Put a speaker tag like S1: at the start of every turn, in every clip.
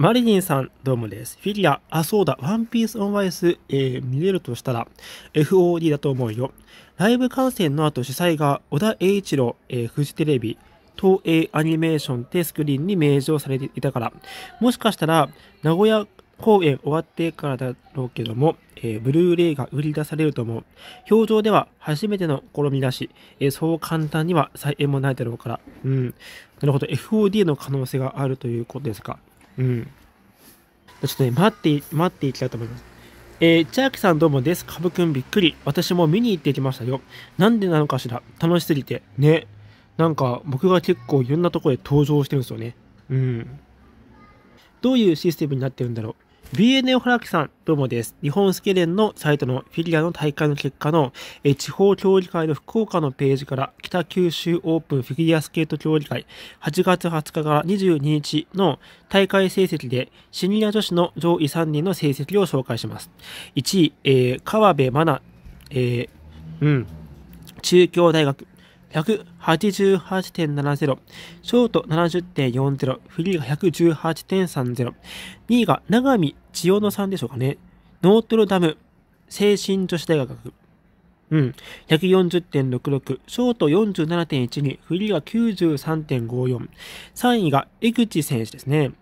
S1: マリリンさん、どうもです。フィギュア、あ、そうだ、ワンピースオンワイス、えー、見れるとしたら、FOD だと思うよ。ライブ観戦の後、主催が、小田栄一郎、えー、フジテレビ、東映アニメーションってスクリーンに明示をされていたから、もしかしたら、名古屋公演終わってからだろうけども、えー、ブルーレイが売り出されると思う。表情では初めての試みだし、えー、そう簡単には再演もないだろうから。うん。なるほど。FOD の可能性があるということですか。うん。ちょっとね、待って、待っていきたいと思います。えー、千秋さんどうもです。かぶくんびっくり。私も見に行ってきましたよ。なんでなのかしら。楽しすぎて。ね。なんか、僕が結構いろんなとこで登場してるんですよね。うん。どういうシステムになってるんだろう。BNA フラキさん、どうもです。日本スケレンのサイトのフィギュアの大会の結果の、え地方競技会の福岡のページから、北九州オープンフィギュアスケート競技会、8月20日から22日の大会成績で、シニア女子の上位3人の成績を紹介します。1位、えー、川辺真奈、えー、うん、中京大学、188.70、ショート70.40、フリーが118.30、2位が永見千代野さんでしょうかね。ノートルダム、精神女子大学。うん。140.66、ショート47.12、フリーが93.54。3位が江口選手ですね。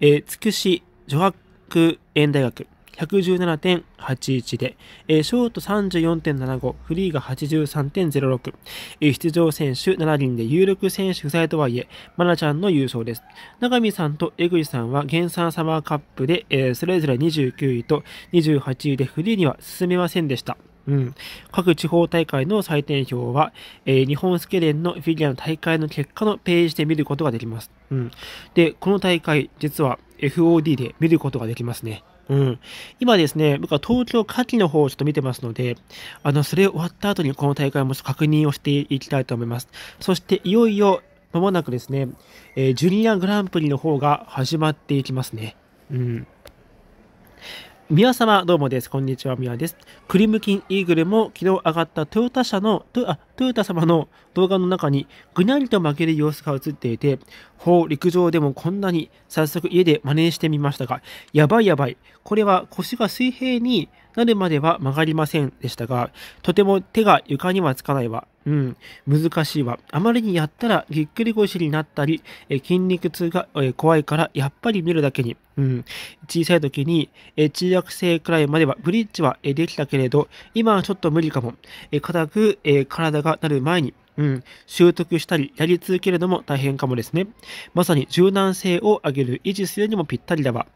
S1: えー、つくし女学園大学。117.81で、えー、ショート34.75、フリーが83.06、えー、出場選手7人で有力選手不在とはいえ、マナちゃんの優勝です。長見さんと江口さんは原産サマーカップで、えー、それぞれ29位と28位でフリーには進めませんでした。うん、各地方大会の採点表は、えー、日本スケレンのフィギュアの大会の結果のページで見ることができます。うん、で、この大会、実は FOD で見ることができますね。うん、今ですね、僕は東京夏季の方をちょっと見てますので、あの、それ終わった後にこの大会も確認をしていきたいと思います。そして、いよいよ、まもなくですね、えー、ジュニアグランプリの方が始まっていきますね。うん。宮様、どうもです。こんにちは、宮です。クリムキンイーグルも昨日上がったトヨタ社の、あ、トヨタ様の動画の中にぐにゃりと負ける様子が映っていて、ほう、陸上でもこんなに早速家で真似してみましたが、やばいやばい。これは腰が水平になるまでは曲がりませんでしたが、とても手が床にはつかないわ。うん、難しいわ。あまりにやったらぎっくり腰になったり、え筋肉痛が、え怖いから、やっぱり見るだけに。うん、小さい時に、え中学生くらいまではブリッジは、えできたけれど、今はちょっと無理かも。え硬く、え体がなる前に、うん、習得したり、やり続けるのも大変かもですね。まさに柔軟性を上げる、維持するにもぴったりだわ。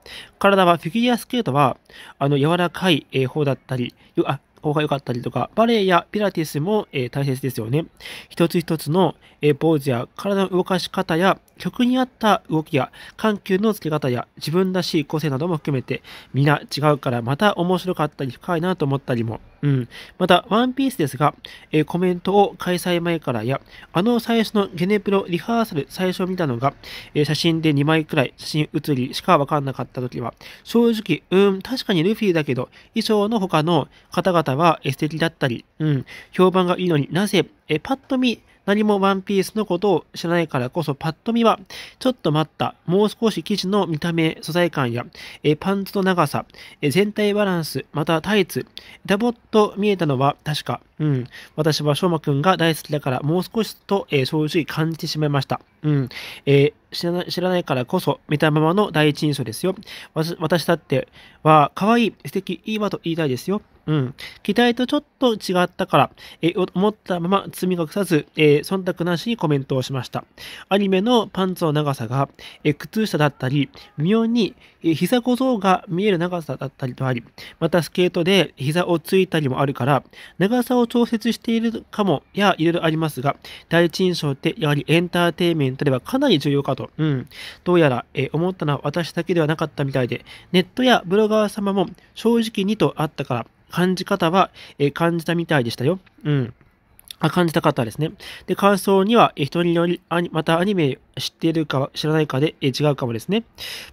S1: 体はフィギュアスケートは、あの、柔らかい方だったり、あ、方が良かったりとか、バレエやピラティスも、え大切ですよね。一つ一つの、えー、ポーズや体の動かし方や、曲に合った動きや、緩急の付け方や、自分らしい個性なども含めて、皆違うからまた面白かったり深いなと思ったりも。うん。また、ワンピースですが、えー、コメントを開催前からや、あの最初のゲネプロリハーサル最初見たのが、えー、写真で2枚くらい写真写りしかわかんなかった時は、正直、うん、確かにルフィだけど、衣装の他の方々は素敵だったり、うん、評判がいいのになぜ、えー、パッと見、何もワンピースのことを知らないからこそパッと見は、ちょっと待った、もう少し生地の見た目、素材感や、えパンツの長さ、え全体バランス、またタイツ、ダボっと見えたのは確か、うん、私は翔馬くんが大好きだからもう少しと、えー、正直感じてしまいました。うん、えー、知らない、知らないからこそ見たままの第一印象ですよ。私だっては、可愛い、素敵、いいわと言いたいですよ。うん。期待とちょっと違ったから、え、思ったまま罪が腐ず、えー、忖度なしにコメントをしました。アニメのパンツの長さが、え、靴下だったり、妙に、え、膝小僧が見える長さだったりとあり、またスケートで膝をついたりもあるから、長さを調節しているかも、や、いろいろありますが、第一印象ってやはりエンターテインメントではかなり重要かと、うん。どうやら、え、思ったのは私だけではなかったみたいで、ネットやブロガー様も正直にとあったから、感じ方は、え感じたみたいでしたよ。うん。あ感じた方ですね。で、感想には、人により、またアニメ知ってるか知らないかで違うかもですね。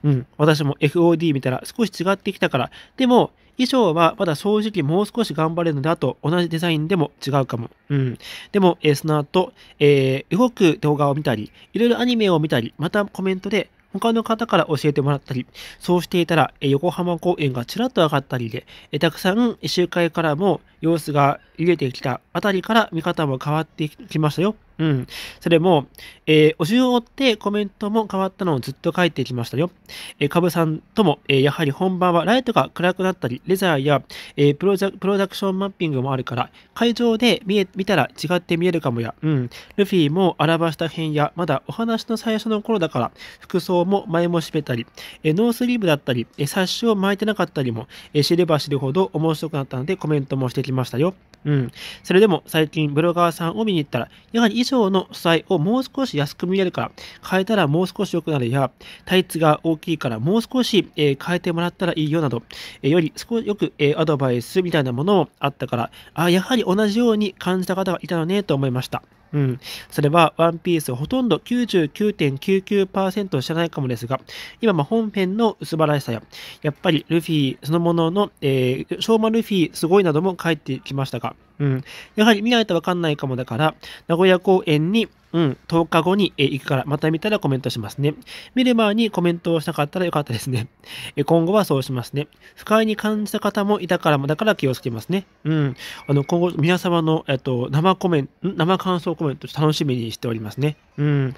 S1: うん。私も FOD 見たら少し違ってきたから。でも、衣装はまだ正直もう少し頑張れるのだと同じデザインでも違うかも。うん。でも、えー、その後、えー、動く動画を見たり、いろいろアニメを見たり、またコメントで、他の方から教えてもらったり、そうしていたら横浜公園がちらっと上がったりで、たくさん集会からも様子が入れてきたあたりから見方も変わってきましたよ。うん。それも、えー、お順を追ってコメントも変わったのをずっと書いてきましたよ。えー、株さんとも、えー、やはり本番はライトが暗くなったり、レザーや、えプロダクションマッピングもあるから、会場で見え見たら違って見えるかもや、うん。ルフィも表した辺や、まだお話の最初の頃だから、服装も前も締めたり、えノースリーブだったり、えサッシュを巻いてなかったりも、え知れば知るほど面白くなったのでコメントもしてきましたよ。うん。それでも最近ブロガーさんを見に行ったら、やはり上の負債をもう少し安く見えるから、変えたらもう少し良くなるや、タイツが大きいからもう少し、え変えてもらったらいいよなど、えより少しよく、えアドバイスみたいなものもあったから、あやはり同じように感じた方がいたのねと思いました。うん。それは、ワンピースほとんど99.99%知らないかもですが、今、ま本編の薄晴らしさや、やっぱりルフィそのものの、えー、ショーマルフィすごいなども書いてきましたが、うん。やはり見ないとわかんないかもだから、名古屋公演に、うん、10日後に行くから、また見たらコメントしますね。見る前にコメントをしなかったらよかったですね。今後はそうしますね。不快に感じた方もいたからも、だから気をつけますね。うん。あの、今後、皆様の、えっと、生コメント、生感想コメント楽しみにしておりますね。うん。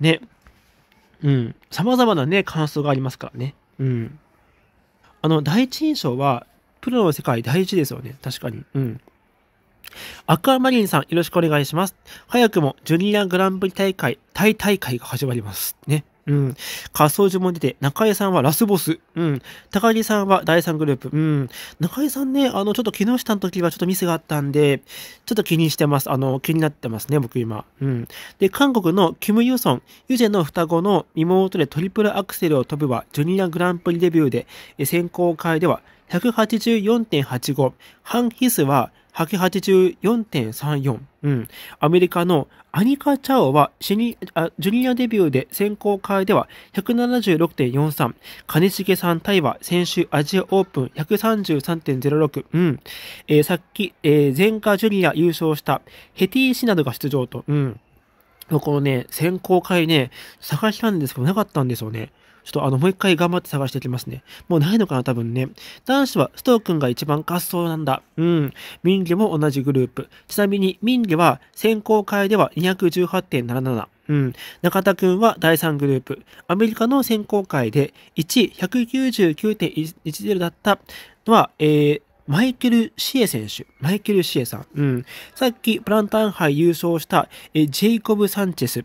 S1: ね。うん。様々なね、感想がありますからね。うん。あの、第一印象は、プロの世界大事ですよね。確かに。うん。アクアマリンさん、よろしくお願いします。早くもジュニアグランプリ大会、タイ大会が始まります。ね。うん。仮想呪文出て、中江さんはラスボス。うん。高木さんは第3グループ。うん。中江さんね、あの、ちょっと木下の時はちょっとミスがあったんで、ちょっと気にしてます。あの、気になってますね、僕今。うん。で、韓国のキム・ユソン、ユジェの双子の妹でトリプルアクセルを飛ぶは、ジュニアグランプリデビューで、選考会では、184.85。ハン・キスは184.34。うん。アメリカのアニカ・チャオはジュニアデビューで選考会では176.43。金重さん対は先週アジアオープン133.06。うん。えー、さっき、えー、前科ジュニア優勝したヘティ・シなどが出場と。うん。このね、選考会ね、探したんですけどなかったんですよね。ちょっとあの、もう一回頑張って探していきますね。もうないのかな、多分ね。男子は、ストくんが一番滑走なんだ。うん。民家も同じグループ。ちなみに、民家は、選考会では218.77。うん。中田くんは第3グループ。アメリカの選考会で1 199.10だったのは、えー、マイケル・シエ選手。マイケル・シエさん。うん。さっき、プランタン杯優勝した、えジェイコブ・サンチェス。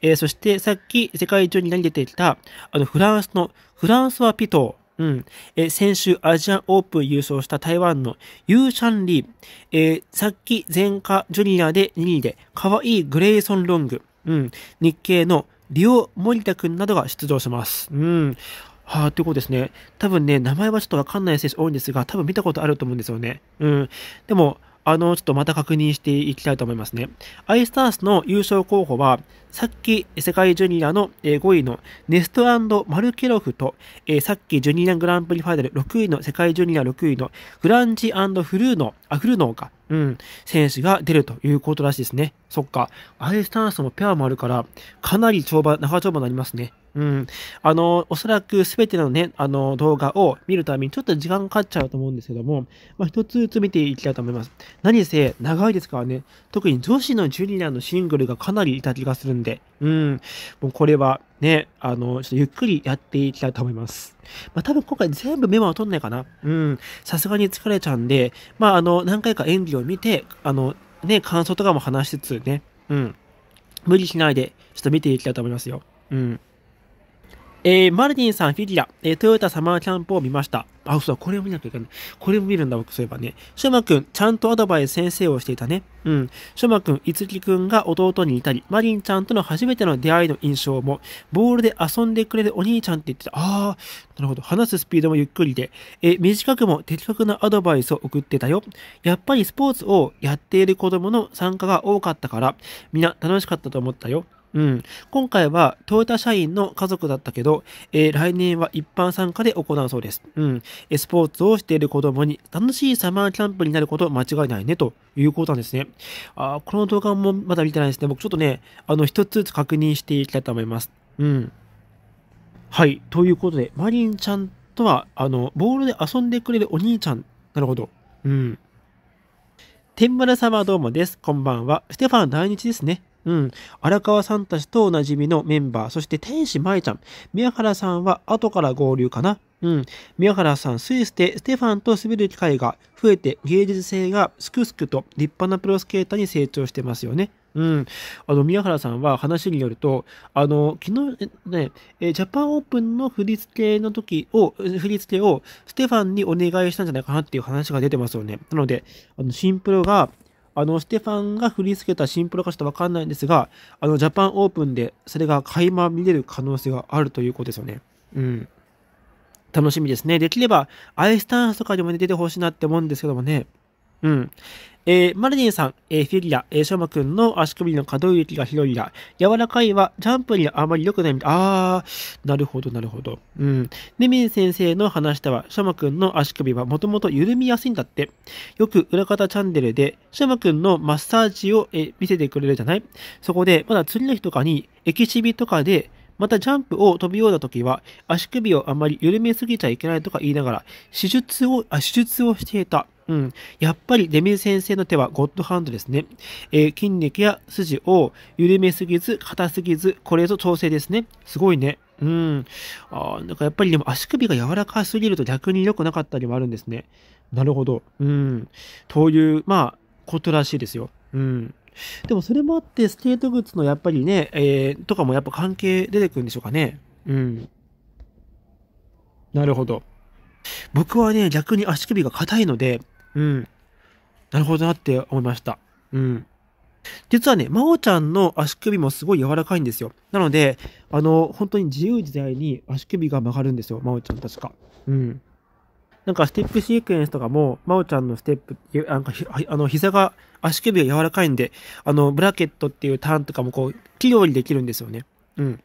S1: えそして、さっき、世界中に投出てきた、あの、フランスの、フランスはピトー。うん。え先週アジアンオープン優勝した台湾のユーシャンリー。えー、さっき前科ジュニアで2位で、可愛いグレイソン・ロング。うん。日系のリオ・モリタ君などが出場します。うん。はあ、ということですね。多分ね、名前はちょっとわかんない選手多いんですが、多分見たことあると思うんですよね。うん。でも、あの、ちょっとまた確認していきたいと思いますね。アイスタースの優勝候補は、さっき世界ジュニアの5位のネストマルケロフと、さっきジュニアグランプリファイナル6位の世界ジュニア6位のフランジフルーノ、あ、フルーノか、うん、選手が出るということらしいですね。そっか。アイスタースもペアもあるから、かなり長場、長丁場になりますね。うん。あの、おそらくすべてのね、あの、動画を見るためにちょっと時間かかっちゃうと思うんですけども、まあ、一つずつ見ていきたいと思います。何せ、長いですからね、特に女子のジュニアのシングルがかなりいた気がするんで、うん。もうこれは、ね、あの、ちょっとゆっくりやっていきたいと思います。まあ、多分今回全部メモは取んないかな。うん。さすがに疲れちゃうんで、まあ、あの、何回か演技を見て、あの、ね、感想とかも話しつつね、うん。無理しないで、ちょっと見ていきたいと思いますよ。うん。えー、マルディンさん、フィギュア、えー、トヨタサマーキャンプを見ました。あ、そう、これも見なきゃいけない。これも見るんだ、僕、そういえばね。ショマくん、ちゃんとアドバイス先生をしていたね。うん。ショマくん、いつきくんが弟にいたり、マリンちゃんとの初めての出会いの印象も、ボールで遊んでくれるお兄ちゃんって言ってた。あー、なるほど。話すスピードもゆっくりで、えー、短くも的確なアドバイスを送ってたよ。やっぱりスポーツをやっている子供の参加が多かったから、みんな楽しかったと思ったよ。うん。今回はトヨタ社員の家族だったけど、えー、来年は一般参加で行うそうです。うん。スポーツをしている子供に楽しいサマーキャンプになること間違いないね、ということなんですね。あこの動画もまだ見てないですね。僕ちょっとね、あの、一つずつ確認していきたいと思います。うん。はい。ということで、マリンちゃんとは、あの、ボールで遊んでくれるお兄ちゃん。なるほど。うん。天丸様どうもです。こんばんは。ステファン大日ですね。うん。荒川さんたちとおなじみのメンバー、そして天使舞ちゃん。宮原さんは後から合流かな。うん。宮原さん、スイスでステファンと滑る機会が増えて、芸術性がすくすくと立派なプロスケーターに成長してますよね。うん。あの、宮原さんは話によると、あの、昨日ね、ジャパンオープンの振り付けの時を、振り付けをステファンにお願いしたんじゃないかなっていう話が出てますよね。なので、あの、新プロがあの、ステファンが振り付けたシンプルかちょっとわかんないんですが、あの、ジャパンオープンでそれが垣間見れる可能性があるということですよね。うん。楽しみですね。できれば、アイスタンスとかにも、出てほしいなって思うんですけどもね。うん。えー、マディンさん、えー、フィギュア、えー、ショマくんの足首の可動域が広いや、柔らかいはジャンプにはあまり良くないみたい。あー、なるほど、なるほど。うん。ネミン先生の話では、ショマくんの足首はもともと緩みやすいんだって。よく裏方チャンネルで、ショマくんのマッサージを、えー、見せてくれるじゃないそこで、まだ釣りの日とかに、エキシビとかで、またジャンプを飛びようだときは、足首をあまり緩めすぎちゃいけないとか言いながら、手術を、あ、手術をしていた。うん。やっぱりデミル先生の手はゴッドハンドですね。えー、筋肉や筋を緩めすぎず、硬すぎず、これぞ調整ですね。すごいね。うん。あなんかやっぱりでも足首が柔らかすぎると逆に良くなかったりもあるんですね。なるほど。うん。という、まあ、ことらしいですよ。うん。でもそれもあって、スケート靴のやっぱりね、えー、とかもやっぱ関係出てくるんでしょうかね。うん。なるほど。僕はね、逆に足首が硬いので、うん。なるほどなって思いました。うん。実はね、真央ちゃんの足首もすごい柔らかいんですよ。なので、あの、本当に自由自在に足首が曲がるんですよ、まおちゃん確か。うん。なんかステップシークエンスとかも、真央ちゃんのステップ、なんかあの、膝が、足首が柔らかいんで、あの、ブラケットっていうターンとかもこう、器用にできるんですよね。うん。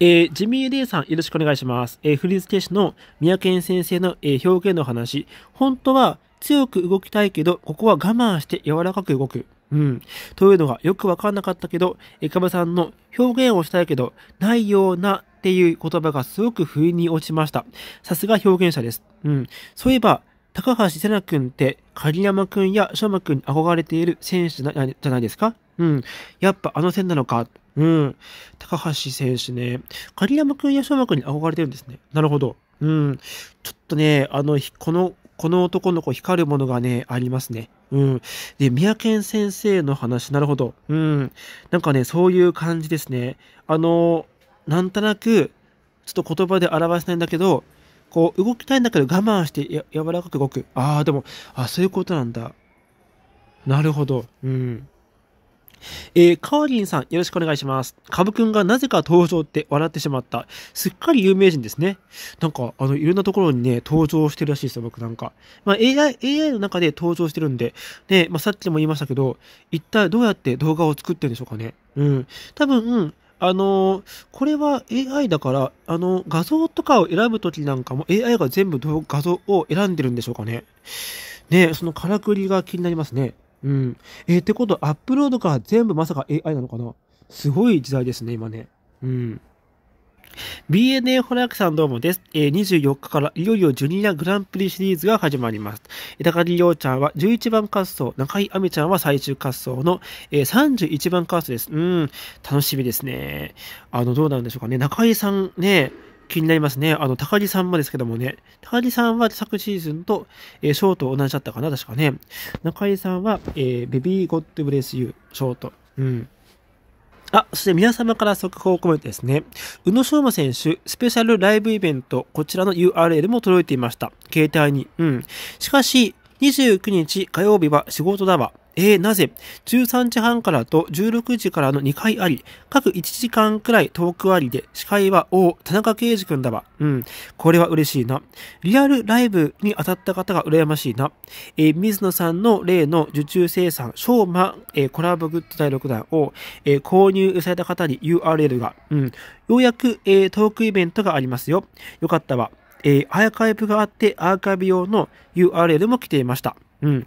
S1: えー、ジミー・レイさん、よろしくお願いします。えー、フリーズ停止の三宅先生の、えー、表現の話。本当は強く動きたいけど、ここは我慢して柔らかく動く。うん。というのがよくわかんなかったけど、えー、かばさんの表現をしたいけど、ないようなっていう言葉がすごく不意に落ちました。さすが表現者です。うん。そういえば、高橋瀬名くんって、鍵山くんや翔馬くんに憧れている選手じゃないですかうん。やっぱあの線なのか。うん。高橋選手ね、狩山君や翔馬君に憧れてるんですね。なるほど。うん。ちょっとね、あの、この、この男の子光るものがね、ありますね。うん。で、三宅先生の話、なるほど。うん。なんかね、そういう感じですね。あの、なんとなく、ちょっと言葉で表せないんだけど、こう、動きたいんだけど我慢してや柔らかく動く。ああ、でも、あそういうことなんだ。なるほど。うん。えー、カーリンさん、よろしくお願いします。カブくんがなぜか登場って笑ってしまった。すっかり有名人ですね。なんか、あの、いろんなところにね、登場してるらしいですよ、僕なんか。まあ、AI、AI の中で登場してるんで、ね、まあ、さっきも言いましたけど、一体どうやって動画を作ってるんでしょうかね。うん。多分、あのー、これは AI だから、あのー、画像とかを選ぶときなんかも AI が全部画像を選んでるんでしょうかね。ね、そのからくりが気になりますね。うん。えー、ってこと、アップロードか全部まさか AI なのかなすごい時代ですね、今ね。うん。BNA ホラークさんどうもです。え24日からいよいよジュニアグランプリシリーズが始まります。高木亮ちゃんは11番滑走、中井亜美ちゃんは最終滑走の、え31番滑走です。うん、楽しみですね。あの、どうなんでしょうかね。中井さんね、気になりますね。あの、高木さんもですけどもね、高木さんは昨シーズンと、えー、ショート同じだったかな、確かね。中井さんは、えー、ベビーゴッドブレスユー、ショート。うん。あ、そして皆様から速報コメントですね。宇野昌磨選手、スペシャルライブイベント、こちらの URL も届いていました。携帯に。うん。しかし、29日火曜日は仕事だわ。えー、なぜ ?13 時半からと16時からの2回あり、各1時間くらいトークありで、司会は、お田中圭司くんだわ。うん。これは嬉しいな。リアルライブに当たった方が羨ましいな。えー、水野さんの例の受注生産、昭和、えー、コラボグッド第6弾を、えー、購入された方に URL が、うん。ようやく、えー、トークイベントがありますよ。よかったわ。えー、アーカイブがあって、アーカイブ用の URL も来ていました。うん。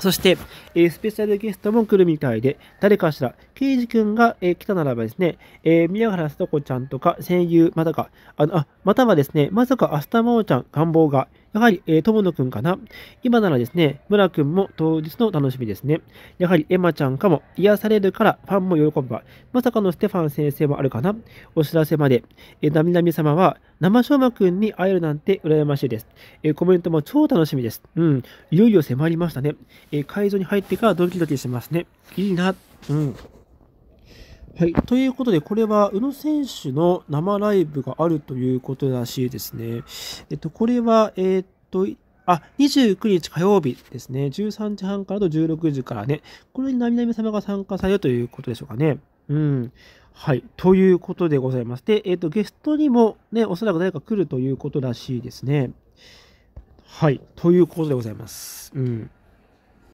S1: そして、えー、スペシャルゲストも来るみたいで、誰かしら、刑事君が、えー、来たならばですね、えー、宮原さと子ちゃんとか、声優、またか、あの、あ、またはですね、まさか明日真央ちゃん、願望が、やはり、えー、友野くんかな。今ならですね、村くんも当日の楽しみですね。やはり、エマちゃんかも。癒されるから、ファンも喜ぶわ。まさかのステファン先生もあるかな。お知らせまで。えー、なみなみ様は、生しょうまくんに会えるなんて羨ましいです。えー、コメントも超楽しみです。うん。いよいよ迫りましたね。えー、会場に入ってからドキドキしますね。いいな。うん。はい。ということで、これは、宇野選手の生ライブがあるということらしいですね。えっと、これは、えー、っと、あ、29日火曜日ですね。13時半からと16時からね。これに並々様が参加されるということでしょうかね。うん。はい。ということでございます。で、えっ、と、ゲストにもね、おそらく誰か来るということらしいですね。はい。ということでございます。うん。